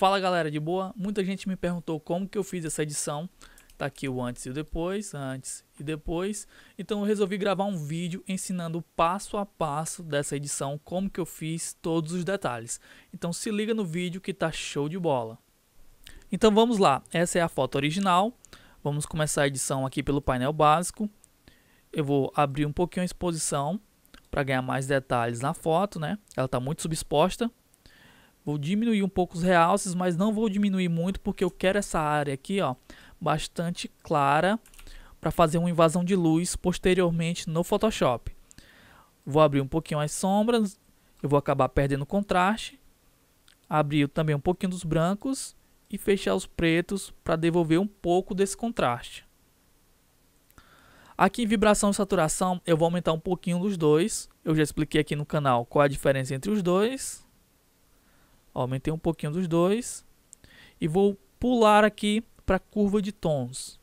Fala galera de boa, muita gente me perguntou como que eu fiz essa edição. Tá aqui o antes e o depois, antes e depois. Então eu resolvi gravar um vídeo ensinando o passo a passo dessa edição, como que eu fiz todos os detalhes. Então se liga no vídeo que tá show de bola. Então vamos lá, essa é a foto original. Vamos começar a edição aqui pelo painel básico. Eu vou abrir um pouquinho a exposição para ganhar mais detalhes na foto, né? Ela está muito subexposta. Vou diminuir um pouco os realces, mas não vou diminuir muito porque eu quero essa área aqui, ó, bastante clara para fazer uma invasão de luz posteriormente no Photoshop. Vou abrir um pouquinho as sombras, eu vou acabar perdendo contraste. Abrir também um pouquinho dos brancos e fechar os pretos para devolver um pouco desse contraste. Aqui em vibração e saturação eu vou aumentar um pouquinho dos dois. Eu já expliquei aqui no canal qual a diferença entre os dois aumentei um pouquinho dos dois. E vou pular aqui para a curva de tons.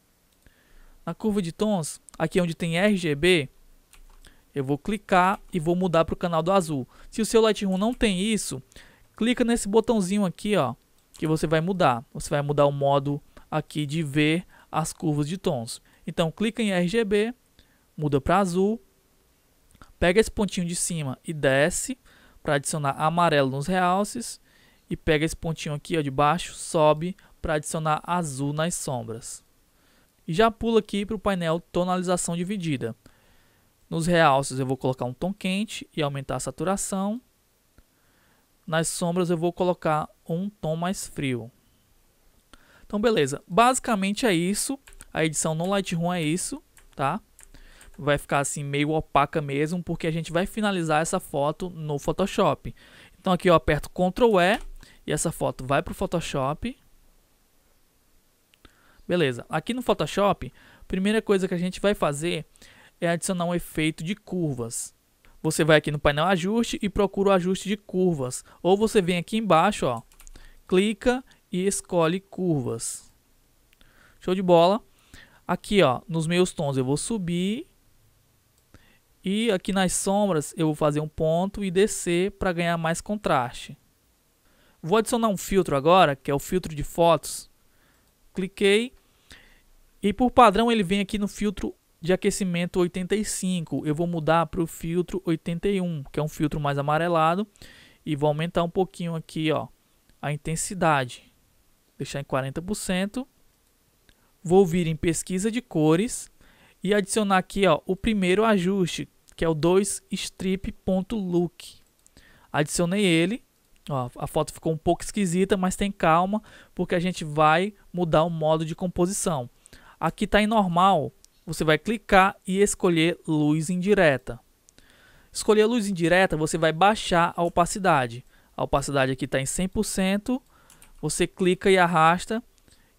Na curva de tons, aqui onde tem RGB, eu vou clicar e vou mudar para o canal do azul. Se o seu Lightroom não tem isso, clica nesse botãozinho aqui, ó, que você vai mudar. Você vai mudar o modo aqui de ver as curvas de tons. Então clica em RGB, muda para azul, pega esse pontinho de cima e desce para adicionar amarelo nos realces e pega esse pontinho aqui ó, de baixo, sobe para adicionar azul nas sombras. E já pula aqui para o painel tonalização dividida. Nos realces eu vou colocar um tom quente e aumentar a saturação. Nas sombras eu vou colocar um tom mais frio. Então beleza, basicamente é isso. A edição no Lightroom é isso, tá? Vai ficar assim meio opaca mesmo, porque a gente vai finalizar essa foto no Photoshop. Então aqui eu aperto Ctrl E e essa foto vai para o Photoshop. Beleza. Aqui no Photoshop, a primeira coisa que a gente vai fazer é adicionar um efeito de curvas. Você vai aqui no painel ajuste e procura o ajuste de curvas. Ou você vem aqui embaixo, ó, clica e escolhe curvas. Show de bola. Aqui, ó, nos meus tons eu vou subir. E aqui nas sombras eu vou fazer um ponto e descer para ganhar mais contraste. Vou adicionar um filtro agora, que é o filtro de fotos. Cliquei. E por padrão ele vem aqui no filtro de aquecimento 85. Eu vou mudar para o filtro 81, que é um filtro mais amarelado. E vou aumentar um pouquinho aqui ó, a intensidade. Deixar em 40%. Vou vir em pesquisa de cores. E adicionar aqui ó, o primeiro ajuste, que é o 2 strip.look. Adicionei ele. Ó, a foto ficou um pouco esquisita, mas tem calma, porque a gente vai mudar o modo de composição. Aqui está em normal, você vai clicar e escolher luz indireta. Escolher luz indireta, você vai baixar a opacidade. A opacidade aqui está em 100%, você clica e arrasta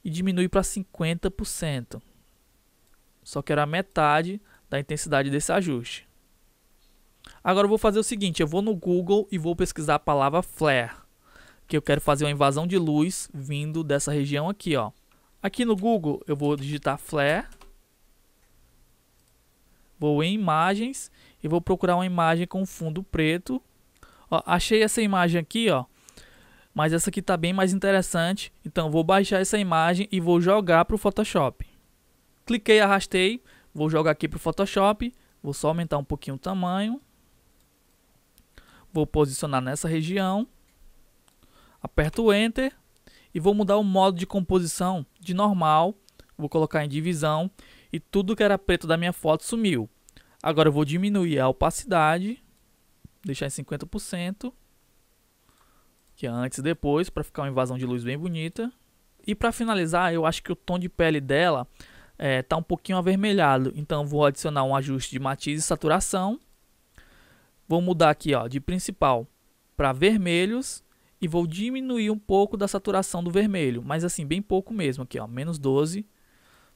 e diminui para 50%. Só que era a metade da intensidade desse ajuste. Agora eu vou fazer o seguinte, eu vou no Google e vou pesquisar a palavra flare, que eu quero fazer uma invasão de luz vindo dessa região aqui, ó. Aqui no Google eu vou digitar flare, vou em imagens e vou procurar uma imagem com fundo preto. Ó, achei essa imagem aqui, ó. Mas essa aqui está bem mais interessante, então vou baixar essa imagem e vou jogar para o Photoshop. Cliquei, arrastei, vou jogar aqui para o Photoshop, vou só aumentar um pouquinho o tamanho. Vou posicionar nessa região. Aperto o Enter e vou mudar o modo de composição de normal. Vou colocar em divisão e tudo que era preto da minha foto sumiu. Agora eu vou diminuir a opacidade, deixar em 50%, que é antes e depois, para ficar uma invasão de luz bem bonita. E para finalizar, eu acho que o tom de pele dela é, um pouquinho avermelhado, então vou adicionar um ajuste de matiz e saturação Vou mudar aqui ó, de principal para vermelhos e vou diminuir um pouco da saturação do vermelho, mas assim, bem pouco mesmo aqui, ó, menos 12,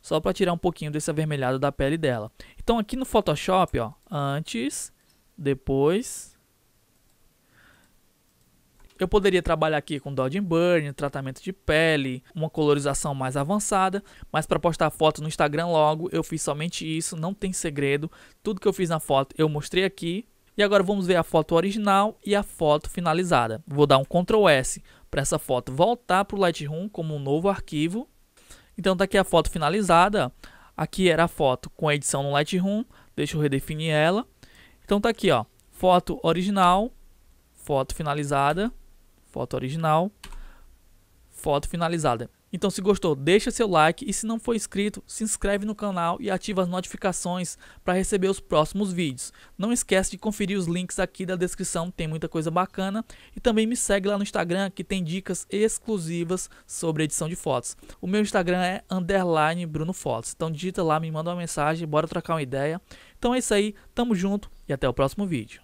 só para tirar um pouquinho desse avermelhado da pele dela. Então aqui no Photoshop, ó, antes, depois, eu poderia trabalhar aqui com dodge and burn, tratamento de pele, uma colorização mais avançada, mas para postar foto no Instagram logo, eu fiz somente isso, não tem segredo. Tudo que eu fiz na foto eu mostrei aqui, e agora vamos ver a foto original e a foto finalizada. Vou dar um Ctrl S para essa foto voltar para o Lightroom como um novo arquivo. Então está aqui a foto finalizada. Aqui era a foto com a edição no Lightroom. Deixa eu redefinir ela. Então está aqui, ó, foto original, foto finalizada, foto original, foto finalizada. Então, se gostou, deixa seu like e se não for inscrito, se inscreve no canal e ativa as notificações para receber os próximos vídeos. Não esquece de conferir os links aqui da descrição, tem muita coisa bacana. E também me segue lá no Instagram que tem dicas exclusivas sobre edição de fotos. O meu Instagram é underline Bruno Fotos. Então digita lá, me manda uma mensagem, bora trocar uma ideia. Então é isso aí, tamo junto e até o próximo vídeo.